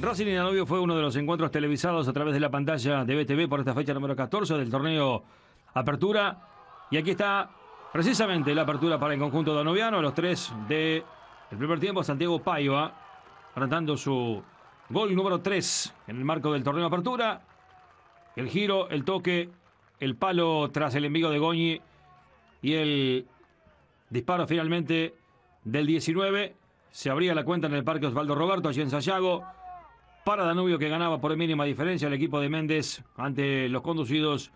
Racing y Danubio fue uno de los encuentros televisados a través de la pantalla de BTV por esta fecha número 14 del torneo Apertura. Y aquí está precisamente la apertura para el conjunto danubiano. Los tres de el primer tiempo, Santiago Paiva, anotando su gol número 3 en el marco del torneo Apertura. El giro, el toque, el palo tras el envío de Goñi y el disparo finalmente del 19. Se abría la cuenta en el Parque Osvaldo Roberto, allí en Sayago para Danubio que ganaba por mínima diferencia el equipo de Méndez ante los conducidos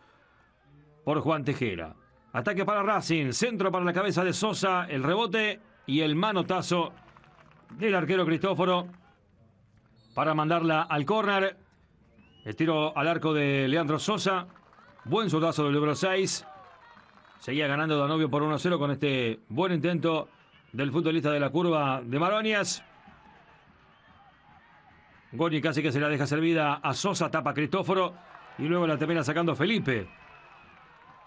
por Juan Tejera. Ataque para Racing, centro para la cabeza de Sosa, el rebote y el manotazo del arquero Cristóforo para mandarla al córner. El tiro al arco de Leandro Sosa. Buen soldazo del número 6. Seguía ganando Danubio por 1-0 con este buen intento del futbolista de la curva de Maronias. Goni casi que se la deja servida a Sosa, tapa Cristóforo y luego la termina sacando Felipe.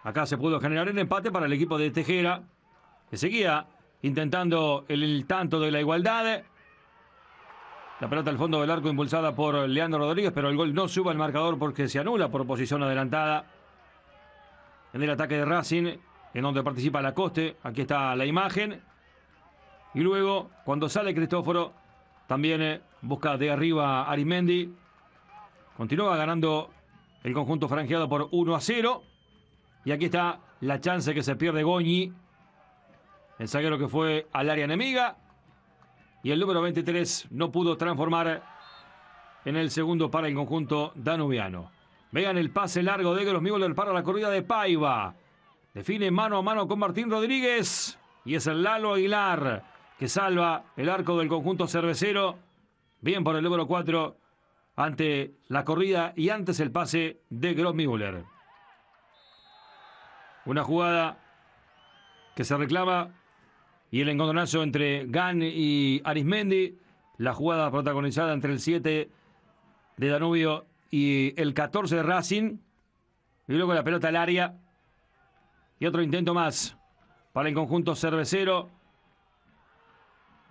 Acá se pudo generar el empate para el equipo de Tejera, que seguía intentando el, tanto de la igualdad. La pelota al fondo del arco impulsada por Leandro Rodríguez, pero el gol no sube al marcador porque se anula por posición adelantada. En el ataque de Racing, en donde participa Lacoste, aquí está la imagen. Y luego, cuando sale Cristóforo, también eh, Busca de arriba Arimendi. Continúa ganando el conjunto franjeado por 1 a 0. Y aquí está la chance que se pierde Goñi. El zaguero que fue al área enemiga. Y el número 23 no pudo transformar en el segundo para el conjunto danubiano. Vean el pase largo de del Müller para la corrida de Paiva. Define mano a mano con Martín Rodríguez. Y es el Lalo Aguilar que salva el arco del conjunto cervecero. Bien por el número 4 ante la corrida y antes el pase de Gross Una jugada que se reclama y el encontronazo entre Gan y Arismendi. La jugada protagonizada entre el 7 de Danubio y el 14 de Racing. Y luego la pelota al área. Y otro intento más para el conjunto cervecero.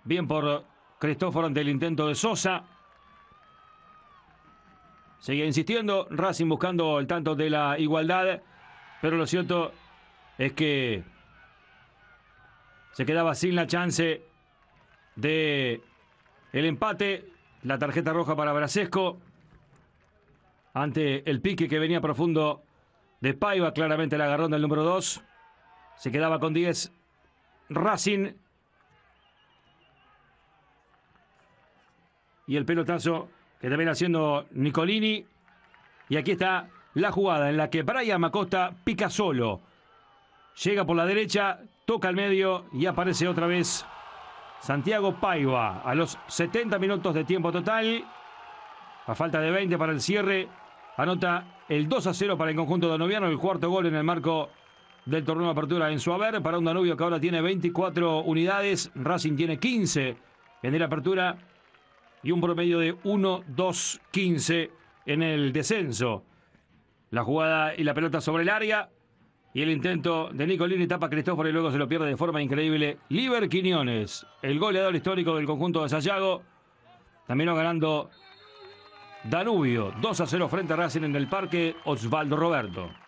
Bien por Cristóforo ante el intento de Sosa. Seguía insistiendo, Racing buscando el tanto de la igualdad, pero lo cierto es que se quedaba sin la chance de el empate, la tarjeta roja para Brasesco ante el pique que venía profundo de Paiva, claramente la agarrón del número 2. Se quedaba con 10 Racing y el pelotazo que termina haciendo Nicolini. Y aquí está la jugada en la que Brian Macosta pica solo. Llega por la derecha, toca al medio y aparece otra vez Santiago Paiva a los 70 minutos de tiempo total. A falta de 20 para el cierre, anota el 2 a 0 para el conjunto danubiano, el cuarto gol en el marco del torneo de apertura en su haber para un Danubio que ahora tiene 24 unidades, Racing tiene 15 en el apertura y un promedio de 1-2-15 en el descenso. La jugada y la pelota sobre el área. Y el intento de Nicolini tapa a Cristóforo y luego se lo pierde de forma increíble. Liber Quiñones, el goleador histórico del conjunto de Sayago. También ganando Danubio. 2 a 0 frente a Racing en el parque Osvaldo Roberto.